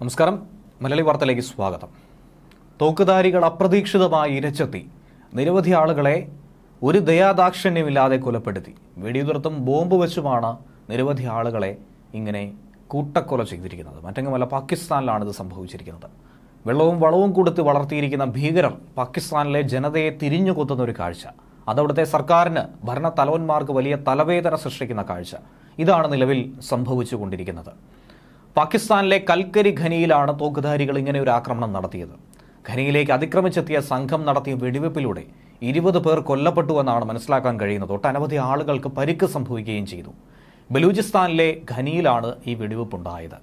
നമസ്കാരം മലയാളി വാർത്തയിലേക്ക് സ്വാഗതം തോക്കുധാരികൾ അപ്രതീക്ഷിതമായി ഇരച്ചെത്തി നിരവധി ആളുകളെ ഒരു ദയാദാക്ഷിണ്യമില്ലാതെ കൊലപ്പെടുത്തി വെടിയുതിർത്തും ബോംബ് വെച്ചുമാണ് നിരവധി ആളുകളെ ഇങ്ങനെ കൂട്ടക്കൊല ചെയ്തിരിക്കുന്നത് മറ്റെങ്ങുമല്ല പാകിസ്ഥാനിലാണ് ഇത് സംഭവിച്ചിരിക്കുന്നത് വെള്ളവും വളവും കൊടുത്ത് വളർത്തിയിരിക്കുന്ന ഭീകരർ പാകിസ്ഥാനിലെ ജനതയെ തിരിഞ്ഞു കൊത്തുന്ന ഒരു കാഴ്ച അതവിടുത്തെ സർക്കാരിന് ഭരണ തലവന്മാർക്ക് വലിയ തലവേദന സൃഷ്ടിക്കുന്ന കാഴ്ച ഇതാണ് നിലവിൽ സംഭവിച്ചുകൊണ്ടിരിക്കുന്നത് പാകിസ്ഥാനിലെ കൽക്കരി ഖനിയിലാണ് തോക്കുധാരികൾ ഇങ്ങനെ ഒരു ആക്രമണം നടത്തിയത് ഖനിയിലേക്ക് അതിക്രമിച്ചെത്തിയ സംഘം നടത്തിയ വെടിവെപ്പിലൂടെ ഇരുപത് പേർ കൊല്ലപ്പെട്ടു എന്നാണ് മനസ്സിലാക്കാൻ കഴിയുന്നത് ഒട്ടനവധി ആളുകൾക്ക് പരിക്ക് സംഭവിക്കുകയും ചെയ്തു ബലൂചിസ്ഥാനിലെ ഖനിയിലാണ് ഈ വെടിവെപ്പുണ്ടായത്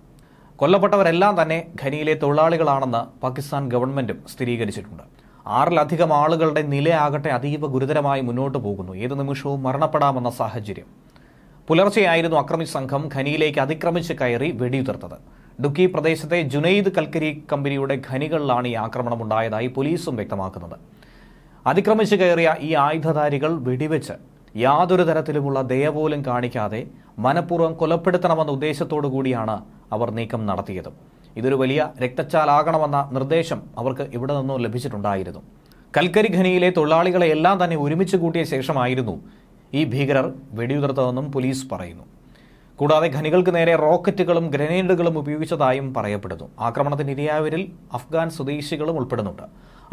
കൊല്ലപ്പെട്ടവരെല്ലാം തന്നെ ഖനിയിലെ തൊഴിലാളികളാണെന്ന് പാകിസ്ഥാൻ ഗവൺമെന്റും സ്ഥിരീകരിച്ചിട്ടുണ്ട് ആറിലധികം ആളുകളുടെ നിലയാകട്ടെ അതീവ ഗുരുതരമായി മുന്നോട്ട് പോകുന്നു ഏത് നിമിഷവും മരണപ്പെടാമെന്ന സാഹചര്യം പുലർച്ചെയായിരുന്നു അക്രമി സംഘം ഖനിയിലേക്ക് അതിക്രമിച്ച് കയറി വെടിയുതിർത്തത് ഡുക്കി പ്രദേശത്തെ ജുനൈദ് കൽക്കരി കമ്പനിയുടെ ഖനികളിലാണ് ഈ ആക്രമണം ഉണ്ടായതായി പോലീസും വ്യക്തമാക്കുന്നത് അതിക്രമിച്ചു കയറിയ ഈ ആയുധധാരികൾ വെടിവെച്ച് യാതൊരു തരത്തിലുമുള്ള ദയപോലും കാണിക്കാതെ മനഃപൂർവ്വം കൊലപ്പെടുത്തണമെന്ന ഉദ്ദേശത്തോടു കൂടിയാണ് അവർ നീക്കം നടത്തിയത് ഇതൊരു വലിയ രക്തച്ചാലാകണമെന്ന നിർദ്ദേശം അവർക്ക് ഇവിടെ നിന്നും ലഭിച്ചിട്ടുണ്ടായിരുന്നു കൽക്കരി ഖനിയിലെ തൊഴിലാളികളെ എല്ലാം തന്നെ ഒരുമിച്ച് കൂട്ടിയ ശേഷമായിരുന്നു ഈ ഭീകരർ വെടിയുതിർത്തതെന്നും പോലീസ് പറയുന്നു കൂടാതെ ഖനികൾക്ക് നേരെ റോക്കറ്റുകളും ഗ്രനേഡുകളും ഉപയോഗിച്ചതായും പറയപ്പെടുന്നു ആക്രമണത്തിന് ഇരയായവരിൽ അഫ്ഗാൻ സ്വദേശികളും ഉൾപ്പെടുന്നുണ്ട്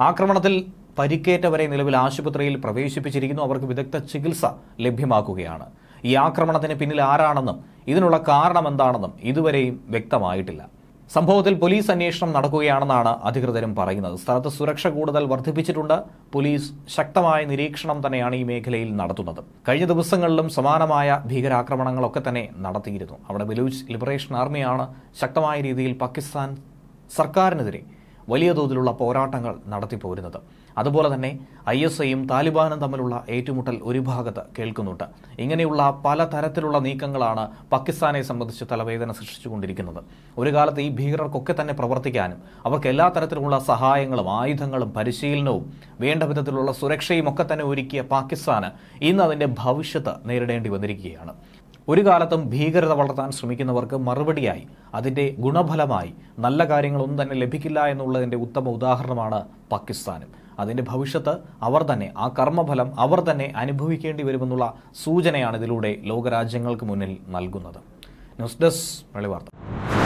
ആക്രമണത്തിൽ പരിക്കേറ്റവരെ നിലവിൽ ആശുപത്രിയിൽ പ്രവേശിപ്പിച്ചിരിക്കുന്നു അവർക്ക് വിദഗ്ധ ചികിത്സ ലഭ്യമാക്കുകയാണ് ഈ ആക്രമണത്തിന് പിന്നിൽ ആരാണെന്നും ഇതിനുള്ള കാരണമെന്താണെന്നും ഇതുവരെയും വ്യക്തമായിട്ടില്ല സംഭവത്തിൽ പോലീസ് അന്വേഷണം നടക്കുകയാണെന്നാണ് അധികൃതരും പറയുന്നത് സ്ഥലത്ത് സുരക്ഷ കൂടുതൽ വർദ്ധിപ്പിച്ചിട്ടുണ്ട് പോലീസ് ശക്തമായ നിരീക്ഷണം തന്നെയാണ് ഈ മേഖലയിൽ നടത്തുന്നത് കഴിഞ്ഞ ദിവസങ്ങളിലും സമാനമായ ഭീകരാക്രമണങ്ങളൊക്കെ തന്നെ നടത്തിയിരുന്നു അവിടെ ബലൂച്ച് ലിബറേഷൻ ആർമിയാണ് ശക്തമായ രീതിയിൽ പാകിസ്ഥാൻ സർക്കാരിനെതിരെ വലിയ തോതിലുള്ള പോരാട്ടങ്ങൾ നടത്തിപ്പോരുന്നത് അതുപോലെ തന്നെ ഐ എസ് ഐയും താലിബാനും തമ്മിലുള്ള ഏറ്റുമുട്ടൽ ഒരു ഭാഗത്ത് കേൾക്കുന്നുണ്ട് ഇങ്ങനെയുള്ള പല തരത്തിലുള്ള നീക്കങ്ങളാണ് പാകിസ്ഥാനെ സംബന്ധിച്ച് തലവേദന സൃഷ്ടിച്ചുകൊണ്ടിരിക്കുന്നത് ഒരു കാലത്ത് ഈ ഭീകരർക്കൊക്കെ തന്നെ പ്രവർത്തിക്കാനും അവർക്ക് എല്ലാ തരത്തിലുള്ള സഹായങ്ങളും ആയുധങ്ങളും പരിശീലനവും വേണ്ട വിധത്തിലുള്ള സുരക്ഷയും ഒക്കെ തന്നെ ഒരുക്കിയ പാകിസ്ഥാന് ഇന്ന് അതിൻ്റെ ഭവിഷ്യത്ത് നേരിടേണ്ടി വന്നിരിക്കുകയാണ് ഒരു കാലത്തും ഭീകരത വളർത്താൻ ശ്രമിക്കുന്നവർക്ക് മറുപടിയായി അതിൻ്റെ ഗുണഫലമായി നല്ല കാര്യങ്ങളൊന്നും തന്നെ ലഭിക്കില്ല എന്നുള്ളതിൻ്റെ ഉത്തമ ഉദാഹരണമാണ് പാകിസ്ഥാനും അതിൻ്റെ ഭവിഷ്യത്ത് അവർ തന്നെ ആ കർമ്മഫലം അവർ തന്നെ അനുഭവിക്കേണ്ടി വരുമെന്നുള്ള സൂചനയാണ് ഇതിലൂടെ ലോകരാജ്യങ്ങൾക്ക് മുന്നിൽ നൽകുന്നത് ന്യൂസ് ഡെസ്ക് വെളിവാർത്ത